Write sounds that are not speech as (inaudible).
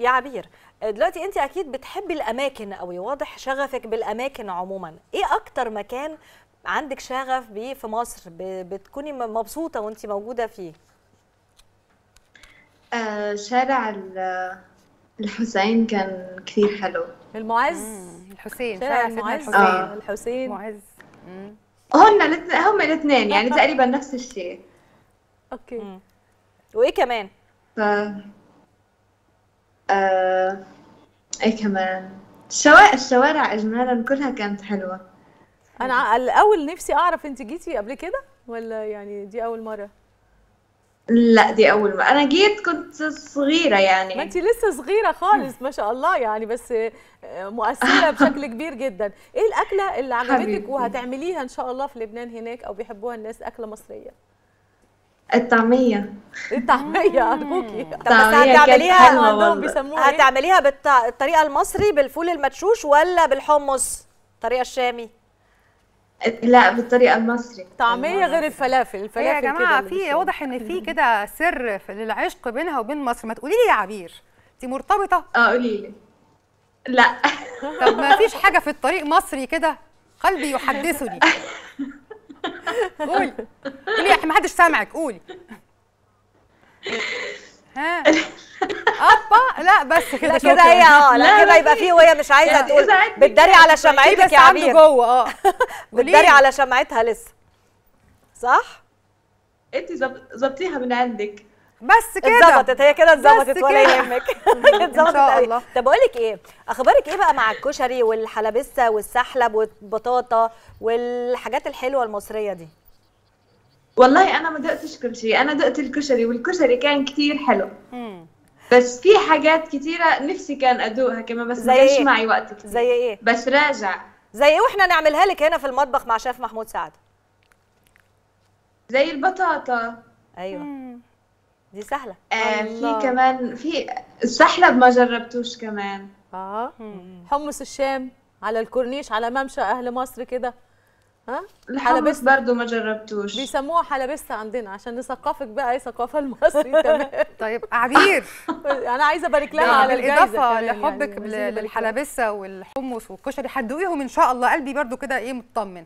يا عبير دلوقتي انت اكيد بتحبي الاماكن قوي واضح شغفك بالاماكن عموما ايه اكتر مكان عندك شغف بيه في مصر بتكوني مبسوطه وانت موجوده فيه آه شارع الحسين كان كثير حلو المعز الحسين شارع المعز الحسين آه. الحسين معز هم الاثنين يعني (laughs) تقريبا نفس الشيء اوكي مم. وايه كمان ف... آه ايه كمان الشوارع الشوارع اجمالا كلها كانت حلوه انا الاول نفسي اعرف انت جيتي قبل كده ولا يعني دي اول مره لا دي اول مره انا جيت كنت صغيره يعني ما انت لسه صغيره خالص ما شاء الله يعني بس آه، مؤثره (laughs) بشكل كبير جدا ايه الاكله اللي عجبتك وهتعمليها ان شاء الله في لبنان هناك او بيحبوها الناس اكله مصريه الطعمية الطعمية أرجوكي طب بس هتعمليها عندهم بيسموها إيه؟ هتعمليها بالطريقة المصري بالفول المدشوش ولا بالحمص؟ الطريقة الشامي؟ لا بالطريقه المصري طعميه غير الفلافل إيه الفلافل يا جماعه في واضح ان في كده سر في العشق بينها وبين مصر ما تقولي لي يا عبير انت مرتبطه اه قولي لي لا طب ما فيش حاجه في الطريق مصري كده قلبي يحدثني (laughs) قولي قولي يا ما حدش سامعك قولي ها ابا لا بس كده لا كده هي اه لا كده يبقى فيه وهي مش عايزه تقول بتداري على شمعتك يا عمير جوه اه (laughs) بتداري على شمعتها لسه صح انت ظبطيها من عندك بس كده اتظبطت هي كده اتظبطت ولا يهمك اتظبطت (laughs) ان شاء الله طب اقول لك ايه اخبارك ايه بقى مع الكشري والحلبسه والسحلب والبطاطا والحاجات الحلوه المصريه دي والله انا ما دقتش كل شيء انا دقت الكشري والكشري كان كتير حلو بس في حاجات كتيره نفسي كان ادوقها كمان بس زي إيه؟ معي وقت كتير. زي ايه بس راجع زي ايه واحنا نعملها لك هنا في المطبخ مع شيف محمود سعد زي البطاطا ايوه مم. دي سهله آه في كمان في السحلب ما جربتوش كمان اه حمص الشام على الكورنيش على ممشى اهل مصر كده ها الحلبسه برضو ما جربتوش بيسموها حلبسه عندنا عشان نثقفك بقى اي ثقافه المصري (laughs) تمام طيب عبير (laughs) انا عايزه ابارك لها يعني على بالاضافه يعني، لحبك يعني للحلبسه والحمص والكشري هتدوقيهم ان شاء الله قلبي برضو كده ايه مطمن